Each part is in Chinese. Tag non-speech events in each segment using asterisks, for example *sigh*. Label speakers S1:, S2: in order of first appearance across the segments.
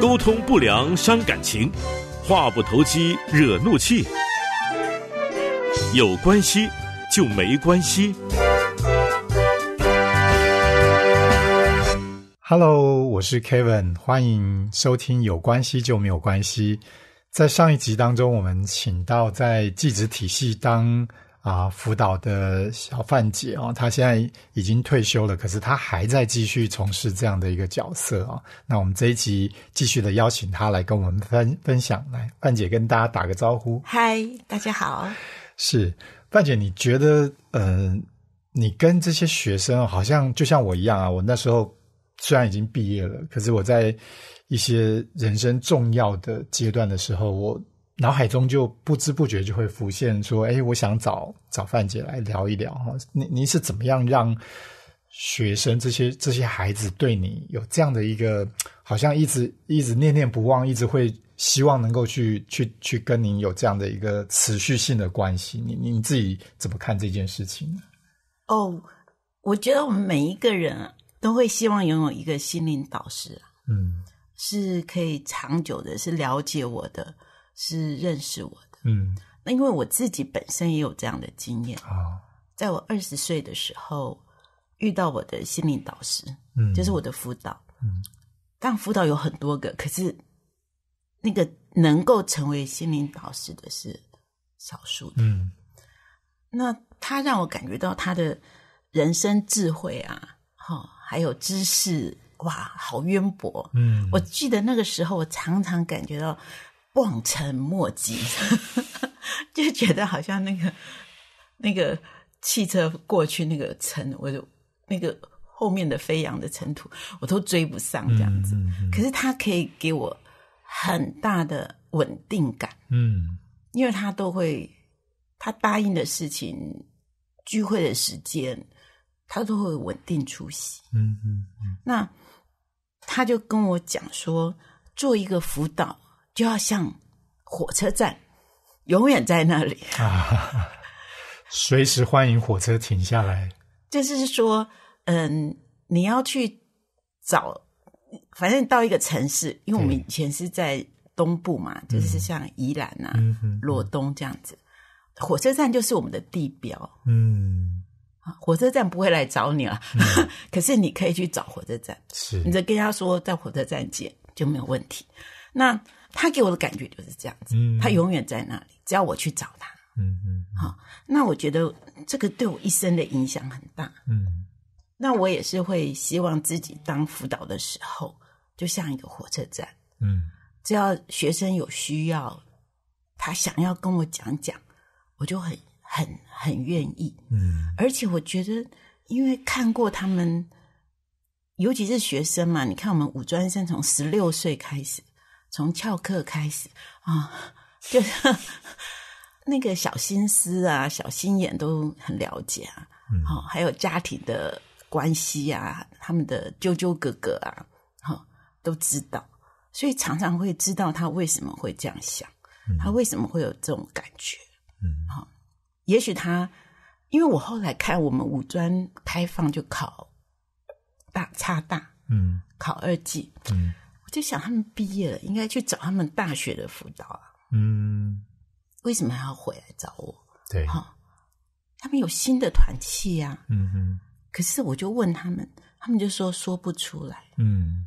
S1: 沟通不良伤感情，话不投机惹怒气。有关系就没关系。Hello，我是 Kevin，欢迎收听《有关系就没有关系》。在上一集当中，我们请到在继子体系当。啊，辅导的小范姐啊，她现在已经退休了，可是她还在继续从事这样的一个角色啊。那我们这一集继续的邀请她来跟我们分分享。来，范姐跟大家打个招呼。
S2: 嗨，大家好。
S1: 是范姐，你觉得嗯，你跟这些学生好像就像我一样啊？我那时候虽然已经毕业了，可是我在一些人生重要的阶段的时候，我。脑海中就不知不觉就会浮现，说：“哎，我想找找范姐来聊一聊哈。”你你是怎么样让学生这些这些孩子对你有这样的一个，好像一直一直念念不忘，一直会希望能够去去去跟您有这样的一个持续性的关系？你你自己怎么看这件事情呢？
S2: 哦，我觉得我们每一个人都会希望拥有一个心灵导师，嗯，是可以长久的，是了解我的。是认识我的，嗯，那因为我自己本身也有这样的经验啊，在我二十岁的时候遇到我的心灵导师，嗯，就是我的辅导，嗯，但辅导有很多个，可是那个能够成为心灵导师的是少数的，嗯，那他让我感觉到他的人生智慧啊，好，还有知识哇，好渊博，嗯，我记得那个时候我常常感觉到。望尘莫及，*laughs* 就觉得好像那个那个汽车过去那个尘，我就那个后面的飞扬的尘土，我都追不上这样子。可是他可以给我很大的稳定感，嗯，因为他都会他答应的事情，聚会的时间，他都会稳定出席。嗯嗯嗯。那他就跟我讲说，做一个辅导。就要像火车站，永远在那里
S1: 啊，随时欢迎火车停下来。
S2: 就是说，嗯，你要去找，反正到一个城市，因为我们以前是在东部嘛，就是像宜兰啊、罗东这样子，火车站就是我们的地标。
S3: 嗯，
S2: 火车站不会来找你了，*laughs* 可是你可以去找火车站，是，你就跟他说在火车站见就没有问题。那他给我的感觉就是这样子，他永远在那里，只要我去找他，嗯嗯，好，那我觉得这个对我一生的影响很大。嗯，那我也是会希望自己当辅导的时候，就像一个火车站，嗯，只要学生有需要，他想要跟我讲讲，我就很很很愿意。嗯，而且我觉得，因为看过他们，尤其是学生嘛，你看我们五专生从十六岁开始。从翘课开始啊，就是 *laughs* 那个小心思啊、小心眼都很了解啊。好，还有家庭的关系啊，他们的纠纠哥哥啊，好都知道，所以常常会知道他为什么会这样想，他为什么会有这种感觉。嗯，好，也许他因为我后来看我们五专开放就考大差大，嗯，考二技，嗯。我就想他们毕业了，应该去找他们大学的辅导啊。
S3: 嗯，
S2: 为什么还要回来找我？对，哈，他们有新的团契呀。嗯哼，可是我就问他们，他们就说说不出来。嗯，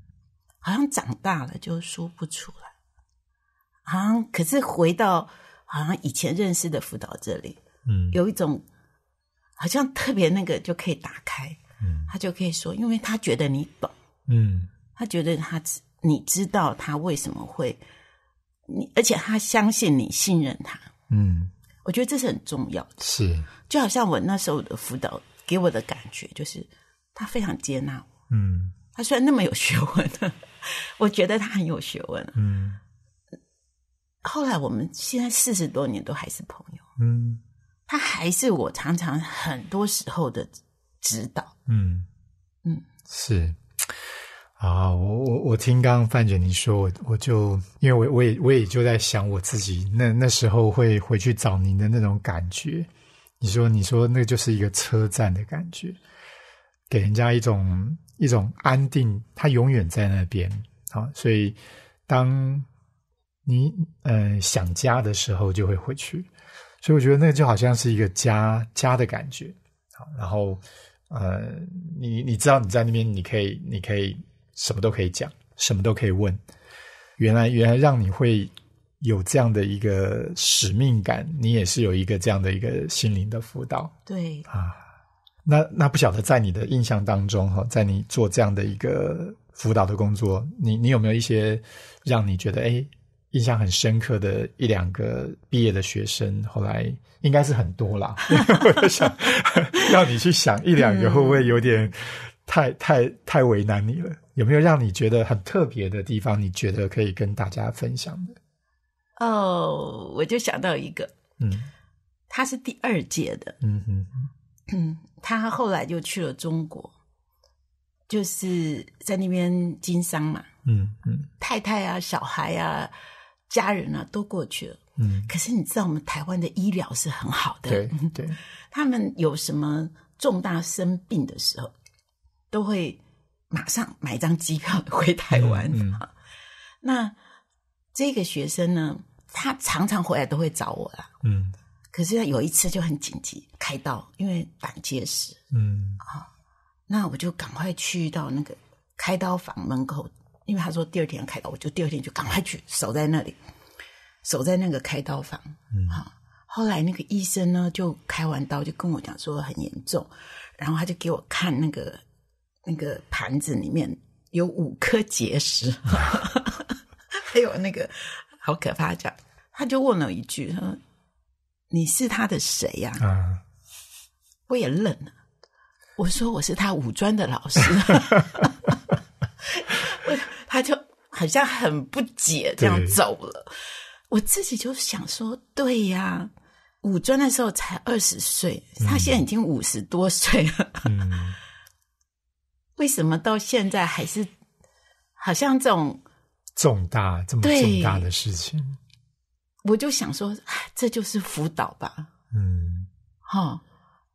S2: 好像长大了就说不出来。好像可是回到好像以前认识的辅导这里，嗯，有一种好像特别那个就可以打开。嗯，他就可以说，因为他觉得你懂。嗯，他觉得他只。你知道他为什么会？你而且他相信你，信任他。嗯，我觉得这是很重要的。是，就好像我那时候的辅导给我的感觉，就是他非常接纳我。嗯，他虽然那么有学问，*laughs* 我觉得他很有学问。嗯，后来我们现在四十多年都还是朋友。嗯，他还是我常常很多时候的指导。嗯嗯，
S1: 是。啊，我我我听刚刚范姐你说，我我就因为我我也我也就在想我自己那那时候会回去找您的那种感觉。你说你说，那就是一个车站的感觉，给人家一种一种安定，它永远在那边。啊。所以当你呃想家的时候，就会回去。所以我觉得那就好像是一个家家的感觉。好，然后呃，你你知道你在那边，你可以你可以。什么都可以讲，什么都可以问。原来，原来让你会有这样的一个使命感，你也是有一个这样的一个心灵的辅导。
S3: 对啊，
S1: 那那不晓得在你的印象当中，哈，在你做这样的一个辅导的工作，你你有没有一些让你觉得哎，印象很深刻的一两个毕业的学生？后来应该是很多啦。*laughs* 我在想要你去想一两个，会不会有点太太太为难你了？有没有让你觉得很特别的地方？你觉得可以跟大家分享的？
S2: 哦，我就想到一个，嗯，他是第二届的，嗯哼，嗯，*clears throat* 他后来就去了中国，就是在那边经商嘛，嗯嗯，太太啊、小孩啊、家人啊都过去了，嗯，可是你知道我们台湾的医疗是很好的，对，*laughs* 他们有什么重大生病的时候，都会。马上买张机票回台湾 *laughs* 那这个学生呢，他常常回来都会找我啦。嗯，可是他有一次就很紧急开刀，因为胆结石。嗯，啊，那我就赶快去到那个开刀房门口，因为他说第二天开刀，我就第二天就赶快去守在那里，守在那个开刀房。嗯，好，后来那个医生呢就开完刀就跟我讲说很严重，然后他就给我看那个。那个盘子里面有五颗结石，*laughs* 还有那个好可怕！这样，他就问了一句：“你是他的谁呀？”我也愣了。我说：“我是他五专的老师。*laughs* ”我他就好像很不解，这样走了。我自己就想说：“对呀，五专的时候才二十岁，他现在已经五十多岁了。”为什么到现在还是好像这种
S1: 重大这么重大的事情？
S2: 我就想说，这就是辅导吧。嗯，哈，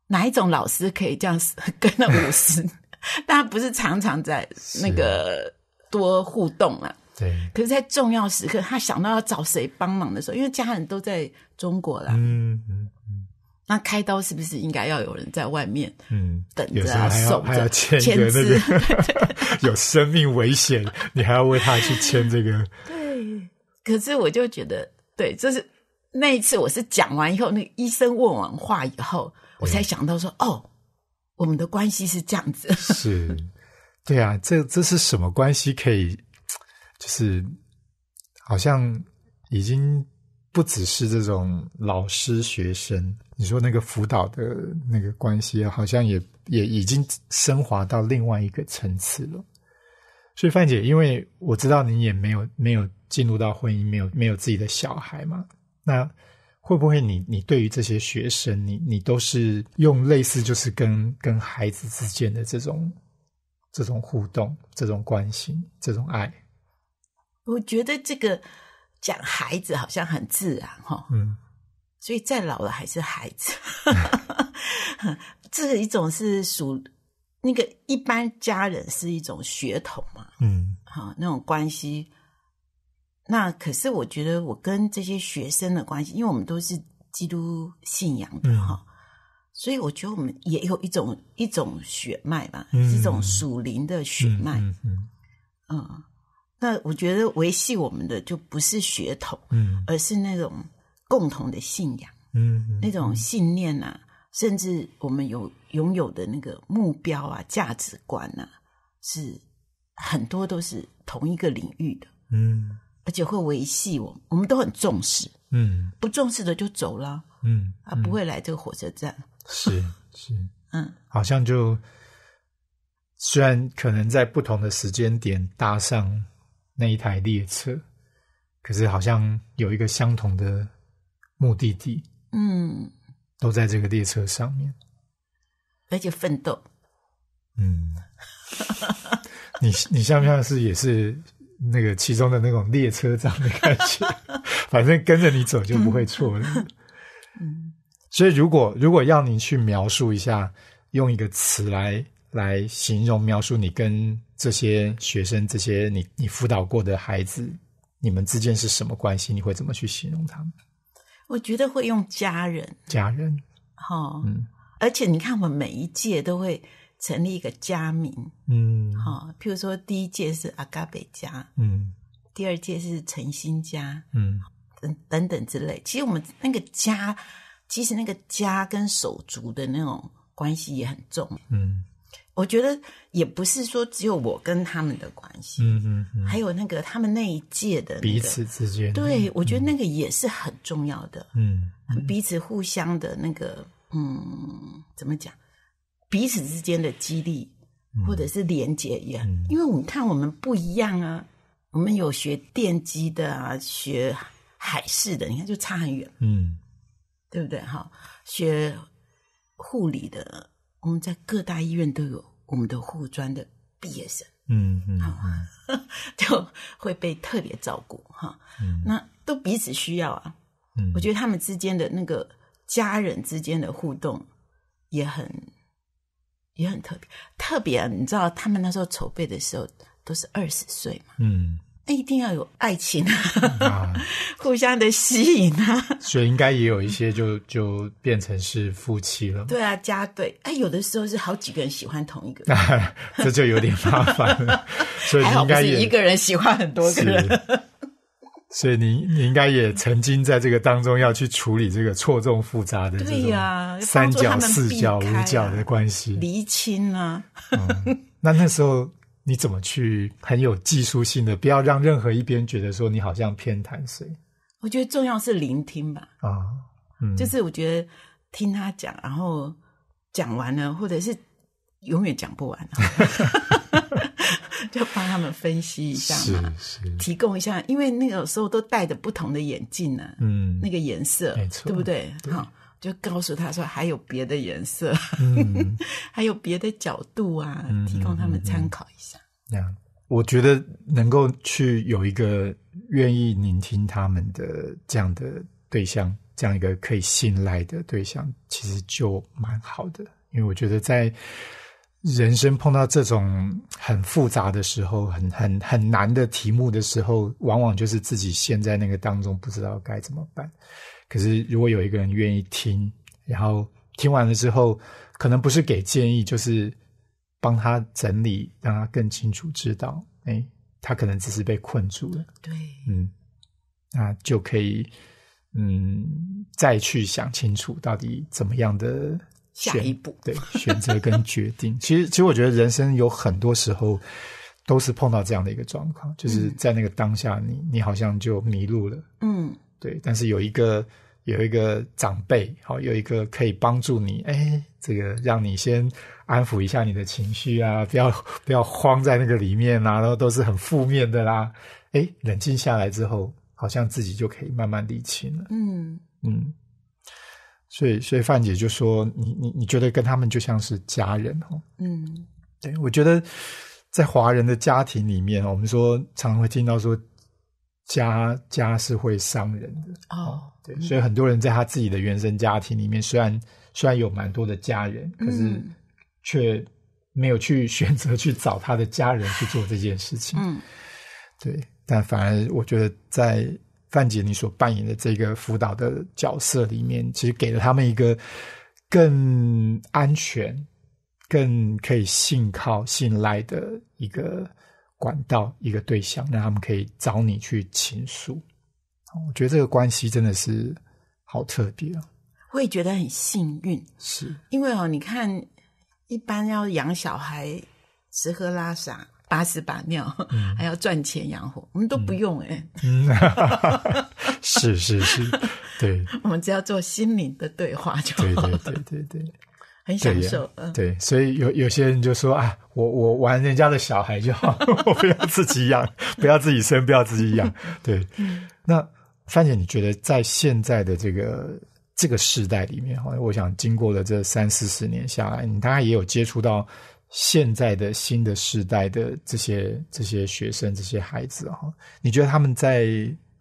S2: 哪一种老师可以这样 *laughs* 跟了五十？*laughs* 当然不是常常在那个多互动啊。对，可是，在重要时刻，他想到要找谁帮忙的时候，因为家人都在中国了。嗯嗯。那开刀是不是应该要有人在外面？嗯，等着
S1: 守着，还要签字，那个 *laughs* 有生命危险，你还要为他去签这个？
S2: *laughs* 对。可是我就觉得，对，就是那一次，我是讲完以后，那个医生问完话以后，我才想到说，哦，我们的关系是这样子。
S1: 是。*laughs* 对啊，这这是什么关系？可以，就是好像已经不只是这种老师学生。你说那个辅导的那个关系，好像也也已经升华到另外一个层次了。所以范姐，因为我知道你也没有没有进入到婚姻，没有没有自己的小孩嘛，那会不会你你对于这些学生，你你都是用类似就是跟跟孩子之间的这种这种互动、这种关心、这种爱？
S2: 我觉得这个讲孩子好像很自然哈。嗯。所以再老了还是孩子，*laughs* 这是一种是属那个一般家人是一种血统嘛，嗯，好那种关系。那可是我觉得我跟这些学生的关系，因为我们都是基督信仰的哈，所以我觉得我们也有一种一种血脉吧，是一种属灵的血脉，嗯嗯。那我觉得维系我们的就不是血统，嗯，而是那种。共同的信仰，嗯，那种信念啊，甚至我们有拥有的那个目标啊、价值观啊，是很多都是同一个领域的，嗯，而且会维系我，我们都很重视，嗯，不重视的就走了，嗯，啊，不会来这个火车站，
S1: 是是，*laughs* 嗯，好像就虽然可能在不同的时间点搭上那一台列车，可是好像有一个相同的。目的地，嗯，都在这个列车上面，
S2: 而且奋斗，嗯，
S1: 你你像不像是也是那个其中的那种列车长的感觉？*laughs* 反正跟着你走就不会错了，嗯。所以如果如果要你去描述一下，用一个词来来形容描述你跟这些学生、这些你你辅导过的孩子，你们之间是什么关系？你会怎么去形容他们？
S2: 我觉得会用家人，家人，哈，而且你看，我们每一届都会成立一个家名，嗯，哈，譬如说第一届是阿嘎北家，嗯，第二届是陈新家，嗯，等等等之类。其实我们那个家，其实那个家跟手足的那种关系也很重，嗯。我觉得也不是说只有我跟他们的关系，嗯嗯，还有那个他们那一届的彼此之间，对我觉得那个也是很重要的，嗯，彼此互相的那个，嗯，怎么讲？彼此之间的激励或者是连接，也因为我们看我们不一样啊，我们有学电机的啊，学海事的，你看就差很远，嗯，对不对？哈，学护理的。在各大医院都有我们的护专的毕业生，嗯嗯，*laughs* 就会被特别照顾哈。嗯，那都彼此需要啊。嗯，我觉得他们之间的那个家人之间的互动也很也很特别，特别你知道，他们那时候筹备的时候都是二十岁嘛。嗯。一定要有爱情，
S1: *laughs*
S2: 互相的吸引啊！
S1: 所以应该也有一些就就变成是夫妻了。对
S2: 啊，加对。哎，有的时候是好几个人喜欢同一个，
S1: *laughs* 这就有点麻烦。了。*laughs* 所以还好是一个人喜欢很多个人。所以你你应该也曾经在这个当中要去处理这个错综复杂的这
S2: 种三角、四角、五角的关系，厘清啊。
S1: 那那时候。你怎么去很有技术性的？不要让任何一边觉得说你好像偏袒谁。
S2: 我觉得重要是聆听吧。
S1: 啊，嗯，就
S2: 是我觉得听他讲，然后讲完了，或者是永远讲不完，*laughs* 就帮他们分析一下嘛，提供一下，因为那个时候都戴着不同的眼镜呢，嗯，那个颜色对不对？哈。就告诉他说，还有别的颜色，*laughs* 还有别的角度啊，提供他们参考一
S1: 下。呀，我觉得能够去有一个愿意聆听他们的这样的对象，这样一个可以信赖的对象，其实就蛮好的。因为我觉得在人生碰到这种很复杂的时候，很很很难的题目的时候，往往就是自己陷在那个当中，不知道该怎么办。可是，如果有一个人愿意听，然后听完了之后，可能不是给建议，就是帮他整理，让他更清楚知道，哎，他可能只是被困住了。对，嗯，那就可以，嗯，再去想清楚到底怎么样的下一步，对，选择跟决定。*laughs* 其实，其实我觉得人生有很多时候都是碰到这样的一个状况，就是在那个当下，你你好像就迷路了。嗯。对，但是有一个有一个长辈，好有一个可以帮助你，哎，这个让你先安抚一下你的情绪啊，不要不要慌在那个里面啊，然后都是很负面的啦，哎，冷静下来之后，好像自己就可以慢慢理清了。嗯嗯，所以所以范姐就说，你你你觉得跟他们就像是家人哈。嗯，对我觉得在华人的家庭里面，我们说常会听到说。家家是会伤人的
S3: 哦，对，所以很
S1: 多人在他自己的原生家庭里面，虽然虽然有蛮多的家人，可是却没有去选择去找他的家人去做这件事情。嗯，对，但反而我觉得，在范姐你所扮演的这个辅导的角色里面，其实给了他们一个更安全、更可以信靠、信赖的一个。管道一个对象，让他们可以找你去倾诉。我觉得这个关系真的是好特别啊！
S2: 我也觉得很幸运，是因为哦，你看，一般要养小孩，吃喝拉撒，把屎把尿，还要赚钱养活，我们都不用哎，*laughs*
S1: 是是是，对，
S2: *laughs* 我们只要做心灵的对话就好。对对对对
S1: 对。很享受，对，所以有有些人就说啊，我我玩人家的小孩就好，我不要自己养，*laughs* 不要自己生，不要自己养。*laughs* 对，那范姐，你觉得在现在的这个这个时代里面，哈，我想经过了这三四十年下来，你大概也有接触到现在的新的时代的这些这些学生这些孩子哈，你觉得他们在？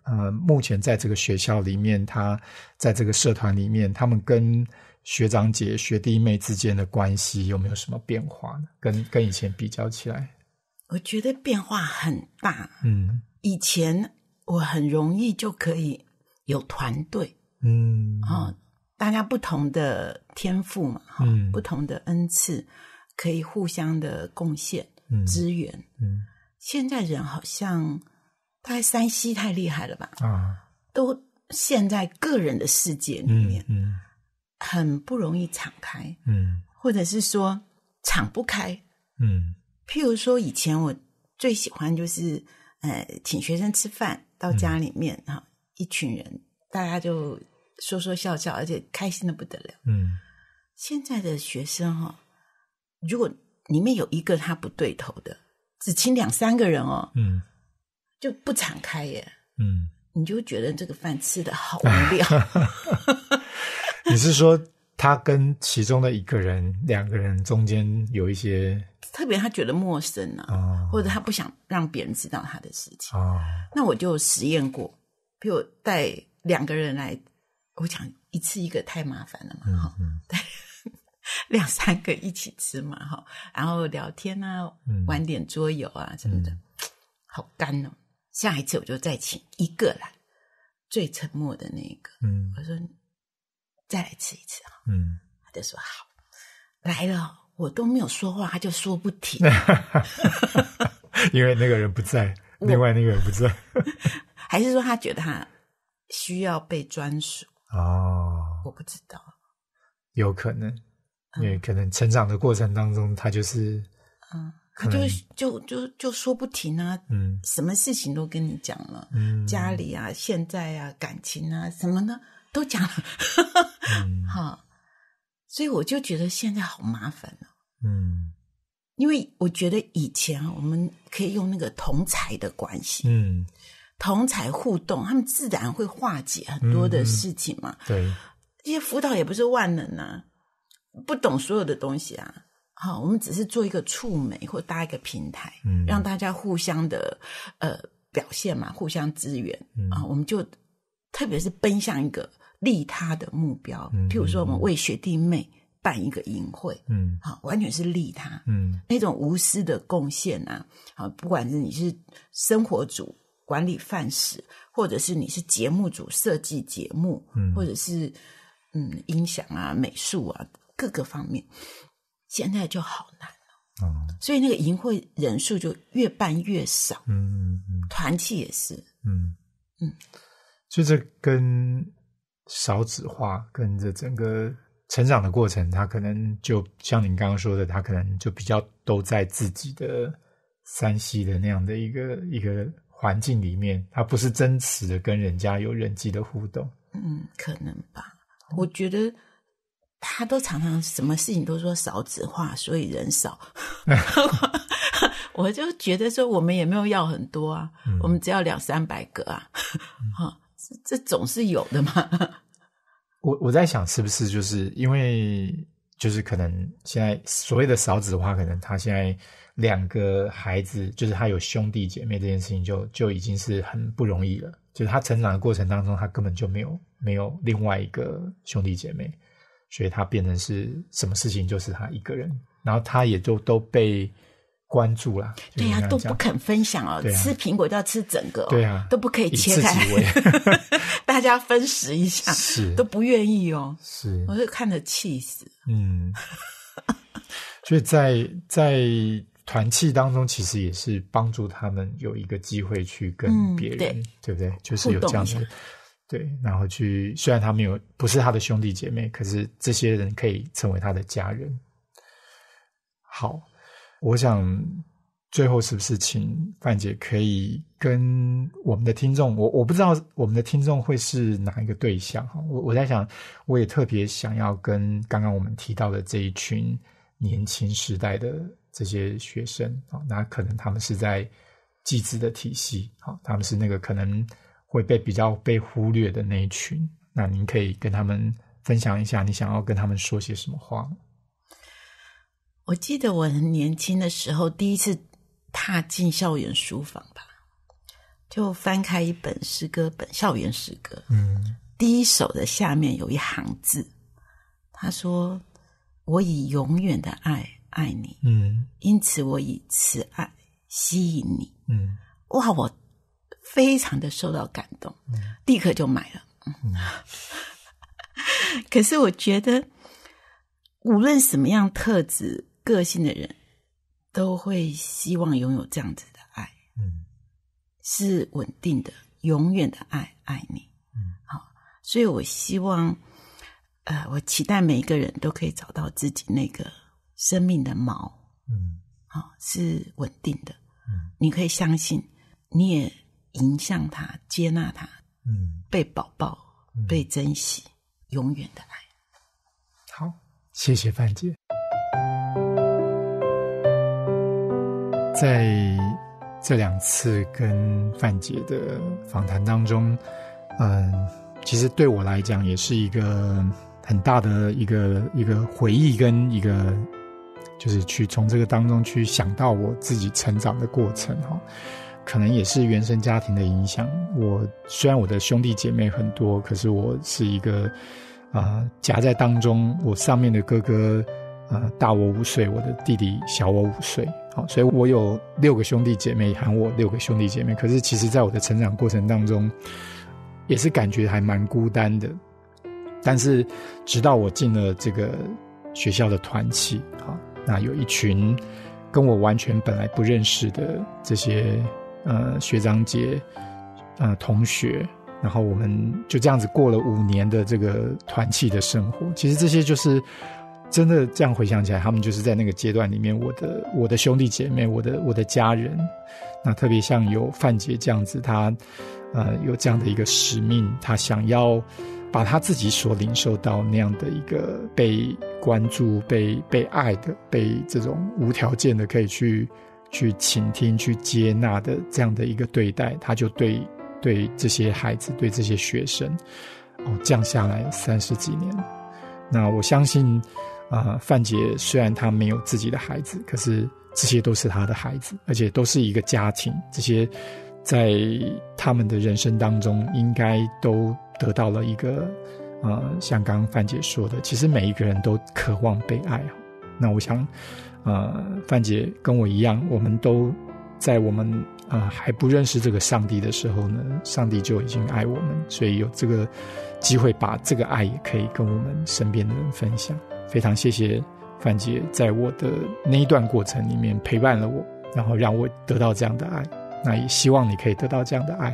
S1: 呃，目前在这个学校里面，他在这个社团里面，他们跟学长姐、学弟妹之间的关系有没有什么变化呢？跟跟以前比较起来，
S2: 我觉得变化很大。嗯，以前我很容易就可以有团队。嗯，哦，大家不同的天赋嘛，哈，不同的恩赐，可以互相的贡献、资源。嗯，现在人好像。大概山西太厉害了吧？啊，都陷在个人的世界里面，嗯，很不容易敞开，嗯，或者是说敞不开，嗯。譬如说以前我最喜欢就是，呃，请学生吃饭到家里面哈，一群人大家就说说笑笑，而且开心的不得了，嗯。现在的学生哈，如果里面有一个他不对头的，只请两三个人哦，嗯。就不敞开耶，嗯，你就觉得这个饭吃的好
S1: 无聊。*laughs* 你是说他跟其中的一个人、两个人中间有一些
S2: 特别，他觉得陌生啊，或者他不想让别人知道他的事情哦、那我就实验过，比如带两个人来，我讲一次一个太麻烦了嘛，哈，对。*laughs* 两三个一起吃嘛，哈，然后聊天啊，玩点桌游啊什么的，好干哦。下一次我就再请一个来，最沉默的那个。嗯，我说再来吃一次啊。嗯，他就说好来了，我都没有说话，他就说不停。
S1: *laughs* 因为那个人不在，*laughs* 另外那个人不在。
S2: *laughs* 还是说他觉得他需要被专属？
S1: 哦，我不知道，有可能，因为可能成长的过程当中，他就是嗯。可就
S2: 就就就说不停啊，嗯，什么事情都跟你讲了，嗯，家里啊，现在啊，感情啊，什么呢都讲，了，*laughs* 哈，所以我就觉得现在好麻烦哦，嗯，因为我觉得以前我们可以用那个同才的关系，嗯，同才互动，他们自然会化解很多的事情嘛，对，这些辅导也不是万能呢，不懂所有的东西啊。好，我们只是做一个促媒或搭一个平台，让大家互相的呃表现嘛，互相支援啊。我们就特别是奔向一个利他的目标，譬如说，我们为学弟妹办一个营会，嗯，好，完全是利他，嗯，那种无私的贡献啊，啊，不管是你是生活组管理饭食，或者是你是节目组设计节目，嗯，或者是嗯音响啊、美术啊各个方面。现在就好难了，所以那个淫会人数就越办越少，
S1: 嗯嗯嗯，
S2: 团契也是，
S1: 嗯嗯，所以这跟少子化跟着整个成长的过程，他可能就像你刚刚说的，他可能就比较都在自己的山西的那样的一个一个环境里面，他不是真实的跟人家有人际的互动，
S2: 嗯，可能吧，我觉得。他都常常什么事情都说少子化，所以人少。*laughs* *laughs* 我就觉得说，我们也没有要很多啊，我们只要两三百个啊，*laughs*
S1: 哈，这这总是有的嘛。我我在想，是不是就是因为就是可能现在所谓的少子化，可能他现在两个孩子，就是他有兄弟姐妹这件事情，就就已经是很不容易了。就是他成长的过程当中，他根本就没有没有另外一个兄弟姐妹。所以他变成是什么事情就是他一个人，然后他也就都被关注了。对呀，都不肯
S2: 分享哦，吃苹果都要吃整个，对
S1: 啊，都不可以切开，
S2: *laughs* 大家分食一下，都不愿意哦，是，我就看着气死。
S1: 嗯，所以在在团气当中，其实也是帮助他们有一个机会去跟别人，对不对？就是有这样子。对，然后去虽然他没有不是他的兄弟姐妹，可是这些人可以成为他的家人。好，我想最后是不是请范姐可以跟我们的听众，我我不知道我们的听众会是哪一个对象哈。我我在想，我也特别想要跟刚刚我们提到的这一群年轻时代的这些学生啊，那可能他们是在集资的体系，好，他们是那个可能。会被比较被忽略的那一群，那您可以跟他们分享一下，你想要跟他们说些什么话？
S2: 我记得我很年轻的时候，第一次踏进校园书房吧，就翻开一本诗歌本，校园诗歌。嗯，第一首的下面有一行字，他说：“我以永远的爱爱你。”嗯，因此我以慈爱吸引你。嗯，哇，我。非常的受到感动，立刻就买了。*laughs* 可是我觉得，无论什么样特质个性的人，都会希望拥有这样子的爱，嗯，是稳定的、永远的爱，爱你。好，所以我希望，呃，我期待每一个人都可以找到自己那个生命的锚，嗯，好，是稳定的。嗯，你可以相信，你也。迎向他，接纳他，嗯，被宝宝，被珍惜，永远的爱。好，
S1: 谢谢范姐。在这两次跟范姐的访谈当中，嗯，其实对我来讲也是一个很大的一个一个回忆跟一个，就是去从这个当中去想到我自己成长的过程哈。可能也是原生家庭的影响。我虽然我的兄弟姐妹很多，可是我是一个啊夹在当中。我上面的哥哥啊大我五岁，我的弟弟小我五岁，好，所以我有六个兄弟姐妹，喊我六个兄弟姐妹。可是其实，在我的成长过程当中，也是感觉还蛮孤单的。但是直到我进了这个学校的团体，啊，那有一群跟我完全本来不认识的这些。呃，学长姐，呃，同学，然后我们就这样子过了五年的这个团契的生活。其实这些就是真的，这样回想起来，他们就是在那个阶段里面，我的我的兄弟姐妹，我的我的家人。那特别像有范姐这样子，他呃有这样的一个使命，他想要把他自己所领受到那样的一个被关注、被被爱的、被这种无条件的可以去。去倾听、去接纳的这样的一个对待，他就对对这些孩子、对这些学生，哦降下来三十几年。那我相信啊，范姐虽然她没有自己的孩子，可是这些都是她的孩子，而且都是一个家庭。这些在他们的人生当中，应该都得到了一个呃，像刚刚范姐说的，其实每一个人都渴望被爱啊。那我想，呃，范姐跟我一样，我们都在我们啊还不认识这个上帝的时候呢，上帝就已经爱我们，所以有这个机会把这个爱也可以跟我们身边的人分享。非常谢谢范姐在我的那一段过程里面陪伴了我，然后让我得到这样的爱。那也希望你可以得到这样的爱。